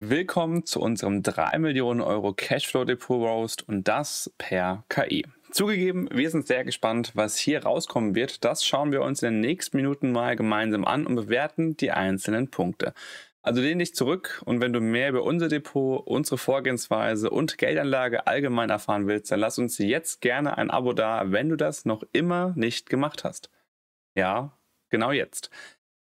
Willkommen zu unserem 3 Millionen Euro Cashflow Depot Roast und das per KI. Zugegeben, wir sind sehr gespannt, was hier rauskommen wird. Das schauen wir uns in den nächsten Minuten mal gemeinsam an und bewerten die einzelnen Punkte. Also lehn dich zurück und wenn du mehr über unser Depot, unsere Vorgehensweise und Geldanlage allgemein erfahren willst, dann lass uns jetzt gerne ein Abo da, wenn du das noch immer nicht gemacht hast. Ja, genau jetzt.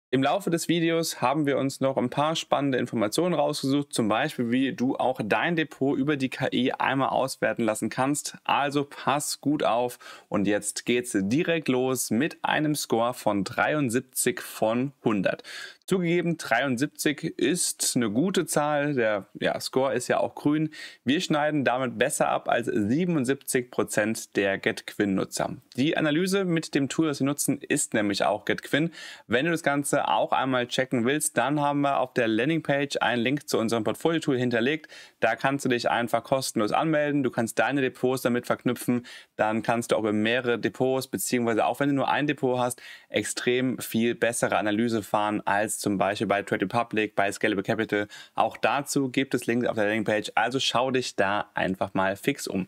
Im Laufe des Videos haben wir uns noch ein paar spannende Informationen rausgesucht, zum Beispiel wie du auch dein Depot über die KI einmal auswerten lassen kannst. Also pass gut auf und jetzt geht's direkt los mit einem Score von 73 von 100. Zugegeben, 73 ist eine gute Zahl. Der ja, Score ist ja auch grün. Wir schneiden damit besser ab als 77% Prozent der GetQuinn-Nutzer. Die Analyse mit dem Tool, das wir nutzen, ist nämlich auch GetQuinn. Wenn du das Ganze auch einmal checken willst, dann haben wir auf der Landingpage einen Link zu unserem Portfolio-Tool hinterlegt. Da kannst du dich einfach kostenlos anmelden. Du kannst deine Depots damit verknüpfen. Dann kannst du auch über mehrere Depots, beziehungsweise auch wenn du nur ein Depot hast, extrem viel bessere Analyse fahren als zum Beispiel bei Trade Republic, bei Scalable Capital. Auch dazu gibt es Links auf der Landingpage, also schau dich da einfach mal fix um.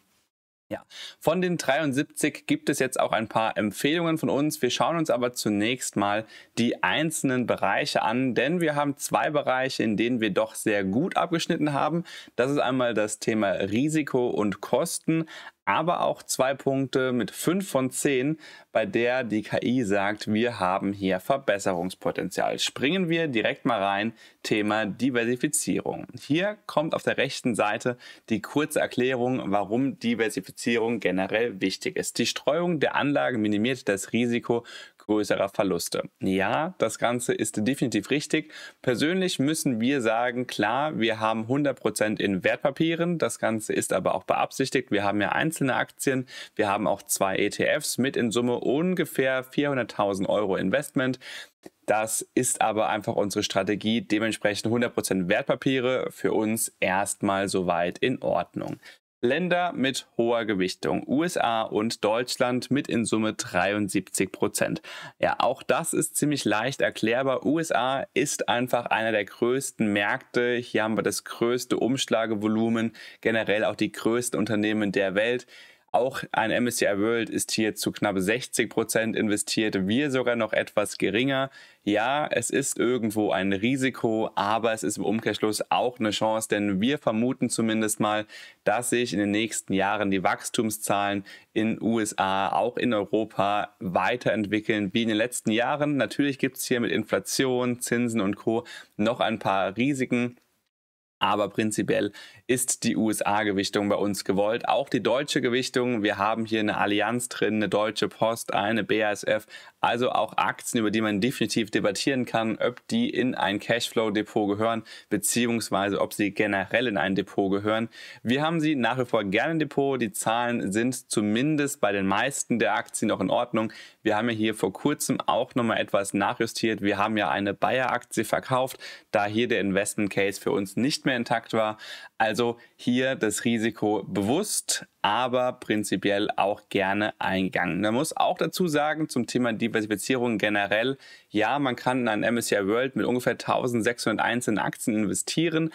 Ja, von den 73 gibt es jetzt auch ein paar Empfehlungen von uns. Wir schauen uns aber zunächst mal die einzelnen Bereiche an, denn wir haben zwei Bereiche, in denen wir doch sehr gut abgeschnitten haben. Das ist einmal das Thema Risiko und Kosten, aber auch zwei Punkte mit 5 von 10, bei der die KI sagt, wir haben hier Verbesserungspotenzial. Springen wir direkt mal rein, Thema Diversifizierung. Hier kommt auf der rechten Seite die kurze Erklärung, warum Diversifizierung generell wichtig ist. Die Streuung der Anlagen minimiert das Risiko größerer Verluste. Ja, das Ganze ist definitiv richtig. Persönlich müssen wir sagen, klar, wir haben 100% in Wertpapieren. Das Ganze ist aber auch beabsichtigt. Wir haben ja einzelne Aktien. Wir haben auch zwei ETFs mit in Summe ungefähr 400.000 Euro Investment. Das ist aber einfach unsere Strategie. Dementsprechend 100% Wertpapiere für uns erstmal soweit in Ordnung. Länder mit hoher Gewichtung, USA und Deutschland mit in Summe 73 Prozent. Ja, auch das ist ziemlich leicht erklärbar. USA ist einfach einer der größten Märkte. Hier haben wir das größte Umschlagevolumen, generell auch die größten Unternehmen der Welt. Auch ein MSCI World ist hier zu knapp 60 Prozent investiert, wir sogar noch etwas geringer. Ja, es ist irgendwo ein Risiko, aber es ist im Umkehrschluss auch eine Chance, denn wir vermuten zumindest mal, dass sich in den nächsten Jahren die Wachstumszahlen in USA, auch in Europa weiterentwickeln wie in den letzten Jahren. Natürlich gibt es hier mit Inflation, Zinsen und Co. noch ein paar Risiken. Aber prinzipiell ist die USA-Gewichtung bei uns gewollt. Auch die deutsche Gewichtung. Wir haben hier eine Allianz drin, eine Deutsche Post, eine BASF. Also auch Aktien, über die man definitiv debattieren kann, ob die in ein Cashflow-Depot gehören, beziehungsweise ob sie generell in ein Depot gehören. Wir haben sie nach wie vor gerne im Depot. Die Zahlen sind zumindest bei den meisten der Aktien noch in Ordnung. Wir haben ja hier vor kurzem auch nochmal etwas nachjustiert. Wir haben ja eine Bayer-Aktie verkauft, da hier der Investment Case für uns nicht mehr mehr intakt war. Also hier das Risiko bewusst, aber prinzipiell auch gerne eingegangen. Man muss auch dazu sagen, zum Thema Diversifizierung generell, ja, man kann in ein MSCI World mit ungefähr 1600 einzelnen Aktien investieren.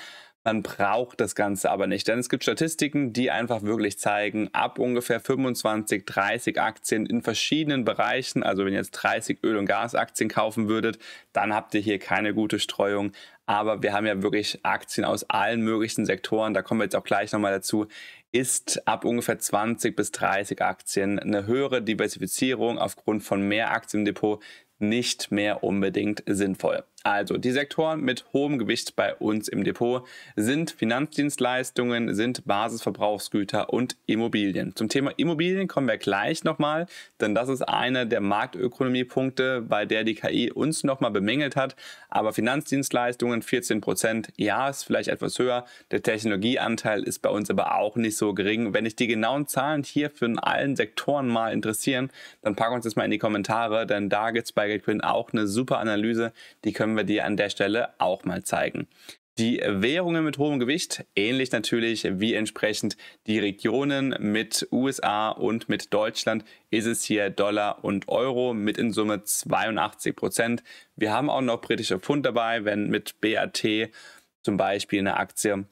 Man braucht das Ganze aber nicht, denn es gibt Statistiken, die einfach wirklich zeigen, ab ungefähr 25, 30 Aktien in verschiedenen Bereichen, also wenn ihr jetzt 30 Öl- und Gasaktien kaufen würdet, dann habt ihr hier keine gute Streuung. Aber wir haben ja wirklich Aktien aus allen möglichen Sektoren, da kommen wir jetzt auch gleich nochmal dazu, ist ab ungefähr 20 bis 30 Aktien eine höhere Diversifizierung aufgrund von mehr Aktien Depot nicht mehr unbedingt sinnvoll. Also, die Sektoren mit hohem Gewicht bei uns im Depot sind Finanzdienstleistungen, sind Basisverbrauchsgüter und Immobilien. Zum Thema Immobilien kommen wir gleich nochmal, denn das ist einer der Marktökonomiepunkte, bei der die KI uns nochmal bemängelt hat. Aber Finanzdienstleistungen 14 Prozent, ja, ist vielleicht etwas höher. Der Technologieanteil ist bei uns aber auch nicht so gering. Wenn dich die genauen Zahlen hier von allen Sektoren mal interessieren, dann pack uns das mal in die Kommentare, denn da gibt es bei GetQuinn auch eine super Analyse, die können können wir dir an der Stelle auch mal zeigen. Die Währungen mit hohem Gewicht, ähnlich natürlich wie entsprechend die Regionen mit USA und mit Deutschland, ist es hier Dollar und Euro mit in Summe 82 Prozent. Wir haben auch noch britische Pfund dabei, wenn mit BAT zum Beispiel eine Aktie,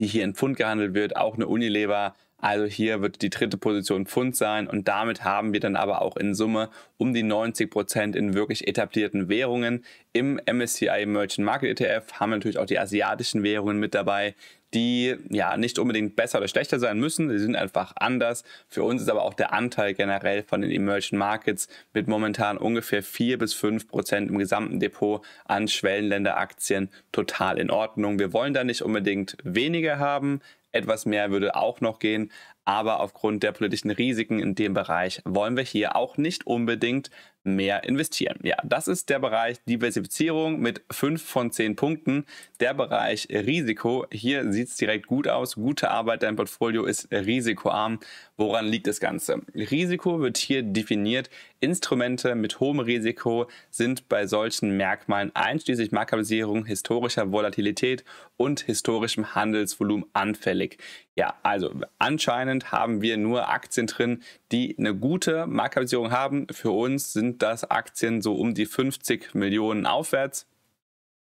die hier in Pfund gehandelt wird, auch eine Unilever also hier wird die dritte Position Pfund sein und damit haben wir dann aber auch in Summe um die 90% Prozent in wirklich etablierten Währungen. Im MSCI Merchant Market ETF haben wir natürlich auch die asiatischen Währungen mit dabei, die ja nicht unbedingt besser oder schlechter sein müssen, sie sind einfach anders. Für uns ist aber auch der Anteil generell von den Emerging Markets mit momentan ungefähr 4 bis 5 Prozent im gesamten Depot an Schwellenländeraktien total in Ordnung. Wir wollen da nicht unbedingt weniger haben, etwas mehr würde auch noch gehen. Aber aufgrund der politischen Risiken in dem Bereich wollen wir hier auch nicht unbedingt mehr investieren. Ja, das ist der Bereich Diversifizierung mit 5 von 10 Punkten. Der Bereich Risiko, hier sieht es direkt gut aus. Gute Arbeit, dein Portfolio ist risikoarm. Woran liegt das Ganze? Risiko wird hier definiert. Instrumente mit hohem Risiko sind bei solchen Merkmalen einschließlich Marktkapitalisierung, historischer Volatilität und historischem Handelsvolumen anfällig. Ja, also anscheinend haben wir nur Aktien drin, die eine gute Marktkapitalisierung haben. Für uns sind dass Aktien so um die 50 Millionen aufwärts,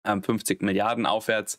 50 äh, Milliarden aufwärts.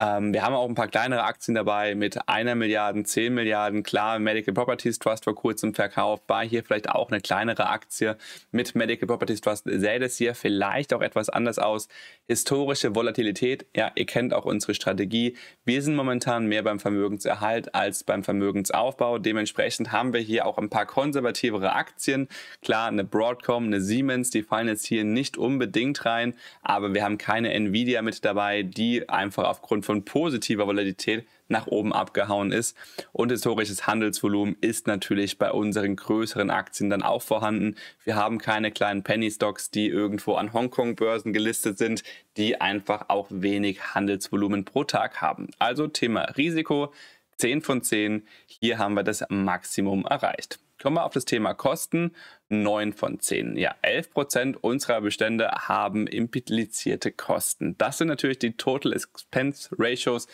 Ähm, wir haben auch ein paar kleinere Aktien dabei mit einer Milliarde, 10 Milliarden. Klar, Medical Properties Trust vor kurzem verkauft. War hier vielleicht auch eine kleinere Aktie mit Medical Properties Trust. Sähe das hier vielleicht auch etwas anders aus. Historische Volatilität. Ja, ihr kennt auch unsere Strategie. Wir sind momentan mehr beim Vermögenserhalt als beim Vermögensaufbau. Dementsprechend haben wir hier auch ein paar konservativere Aktien. Klar, eine Broadcom, eine Siemens, die fallen jetzt hier nicht unbedingt rein. Aber wir haben keine Nvidia mit dabei, die einfach aufgrund von positiver Volatilität nach oben abgehauen ist. Und historisches Handelsvolumen ist natürlich bei unseren größeren Aktien dann auch vorhanden. Wir haben keine kleinen Penny-Stocks, die irgendwo an Hongkong-Börsen gelistet sind, die einfach auch wenig Handelsvolumen pro Tag haben. Also Thema Risiko. 10 von 10, hier haben wir das Maximum erreicht. Kommen wir auf das Thema Kosten. 9 von 10, ja 11 Prozent unserer Bestände haben implizierte Kosten. Das sind natürlich die Total Expense Ratios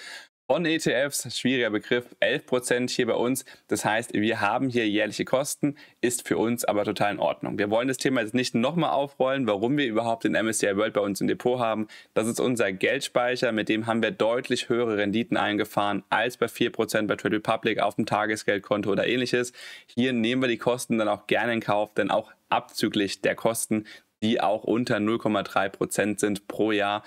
On-ETFs, schwieriger Begriff, 11% hier bei uns. Das heißt, wir haben hier jährliche Kosten, ist für uns aber total in Ordnung. Wir wollen das Thema jetzt nicht nochmal aufrollen, warum wir überhaupt den MSCI World bei uns im Depot haben. Das ist unser Geldspeicher, mit dem haben wir deutlich höhere Renditen eingefahren als bei 4% bei Trade Republic auf dem Tagesgeldkonto oder ähnliches. Hier nehmen wir die Kosten dann auch gerne in Kauf, denn auch abzüglich der Kosten, die auch unter 0,3% sind pro Jahr,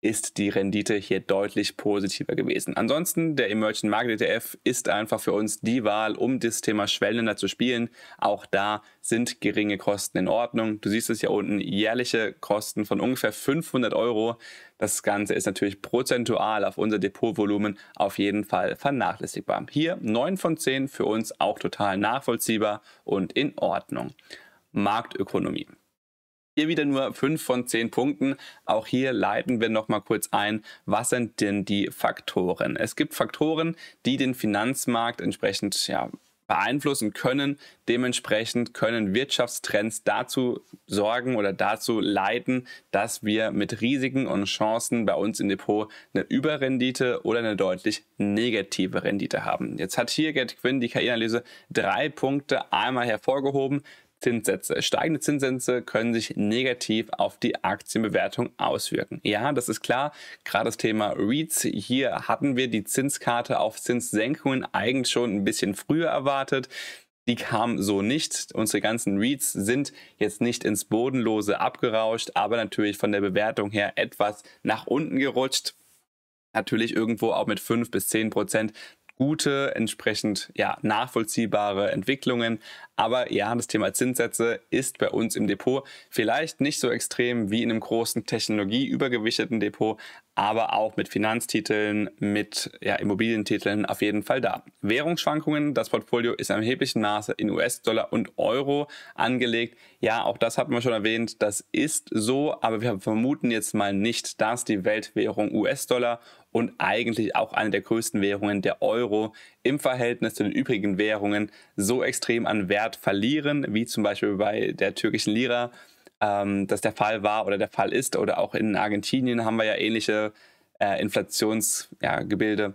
ist die Rendite hier deutlich positiver gewesen. Ansonsten, der Emerging Market ETF ist einfach für uns die Wahl, um das Thema Schwellenländer zu spielen. Auch da sind geringe Kosten in Ordnung. Du siehst es hier unten, jährliche Kosten von ungefähr 500 Euro. Das Ganze ist natürlich prozentual auf unser Depotvolumen auf jeden Fall vernachlässigbar. Hier 9 von 10 für uns auch total nachvollziehbar und in Ordnung. Marktökonomie. Hier wieder nur 5 von 10 Punkten. Auch hier leiten wir nochmal kurz ein, was sind denn die Faktoren? Es gibt Faktoren, die den Finanzmarkt entsprechend ja, beeinflussen können. Dementsprechend können Wirtschaftstrends dazu sorgen oder dazu leiten, dass wir mit Risiken und Chancen bei uns im Depot eine Überrendite oder eine deutlich negative Rendite haben. Jetzt hat hier Get Quinn die KI-Analyse drei Punkte einmal hervorgehoben. Zinssätze. Steigende Zinssätze können sich negativ auf die Aktienbewertung auswirken. Ja, das ist klar. Gerade das Thema REITs. Hier hatten wir die Zinskarte auf Zinssenkungen eigentlich schon ein bisschen früher erwartet. Die kam so nicht. Unsere ganzen REITs sind jetzt nicht ins Bodenlose abgerauscht, aber natürlich von der Bewertung her etwas nach unten gerutscht natürlich irgendwo auch mit 5 bis 10 Prozent gute, entsprechend ja, nachvollziehbare Entwicklungen. Aber ja, das Thema Zinssätze ist bei uns im Depot vielleicht nicht so extrem wie in einem großen technologieübergewichteten Depot, aber auch mit Finanztiteln, mit ja, Immobilientiteln auf jeden Fall da. Währungsschwankungen, das Portfolio ist in erheblichen Maße in US-Dollar und Euro angelegt. Ja, auch das hatten wir schon erwähnt, das ist so, aber wir vermuten jetzt mal nicht, dass die Weltwährung US-Dollar und eigentlich auch eine der größten Währungen, der Euro, im Verhältnis zu den übrigen Währungen so extrem an Wert verlieren, wie zum Beispiel bei der türkischen Lira ähm, das der Fall war oder der Fall ist. Oder auch in Argentinien haben wir ja ähnliche äh, Inflationsgebilde. Ja,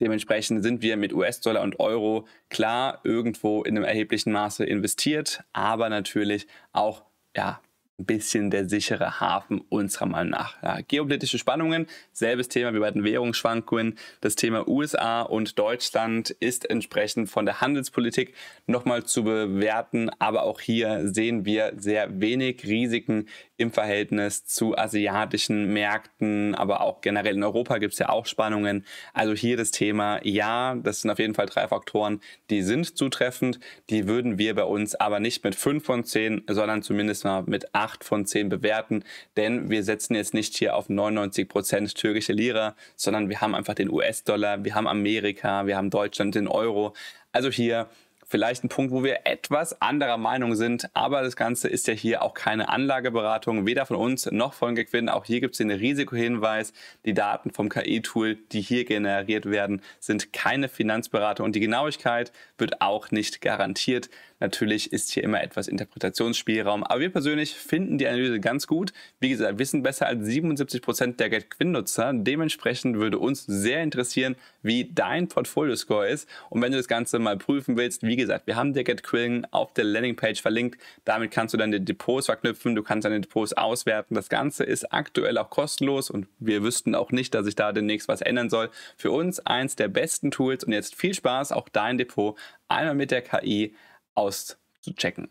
Dementsprechend sind wir mit US-Dollar und Euro klar irgendwo in einem erheblichen Maße investiert, aber natürlich auch ja, bisschen der sichere Hafen unserer Meinung nach. Ja, geopolitische Spannungen, selbes Thema wie bei den Währungsschwankungen. Das Thema USA und Deutschland ist entsprechend von der Handelspolitik nochmal zu bewerten. Aber auch hier sehen wir sehr wenig Risiken im Verhältnis zu asiatischen Märkten. Aber auch generell in Europa gibt es ja auch Spannungen. Also hier das Thema, ja, das sind auf jeden Fall drei Faktoren, die sind zutreffend. Die würden wir bei uns aber nicht mit 5 von 10, sondern zumindest mal mit 8 8 von 10 bewerten, denn wir setzen jetzt nicht hier auf 99% Prozent türkische Lira, sondern wir haben einfach den US-Dollar, wir haben Amerika, wir haben Deutschland, den Euro. Also hier vielleicht ein Punkt, wo wir etwas anderer Meinung sind. Aber das Ganze ist ja hier auch keine Anlageberatung, weder von uns noch von Gequinn. Auch hier gibt es den Risikohinweis. Die Daten vom KI-Tool, die hier generiert werden, sind keine Finanzberatung und die Genauigkeit wird auch nicht garantiert. Natürlich ist hier immer etwas Interpretationsspielraum, aber wir persönlich finden die Analyse ganz gut. Wie gesagt, wissen besser als 77% Prozent der GetQuinn-Nutzer. Dementsprechend würde uns sehr interessieren, wie dein Portfolio-Score ist. Und wenn du das Ganze mal prüfen willst, wie gesagt, wir haben dir GetQuinn auf der Landingpage verlinkt. Damit kannst du deine Depots verknüpfen, du kannst deine Depots auswerten. Das Ganze ist aktuell auch kostenlos und wir wüssten auch nicht, dass sich da demnächst was ändern soll. Für uns eins der besten Tools und jetzt viel Spaß, auch dein Depot einmal mit der KI auszuchecken.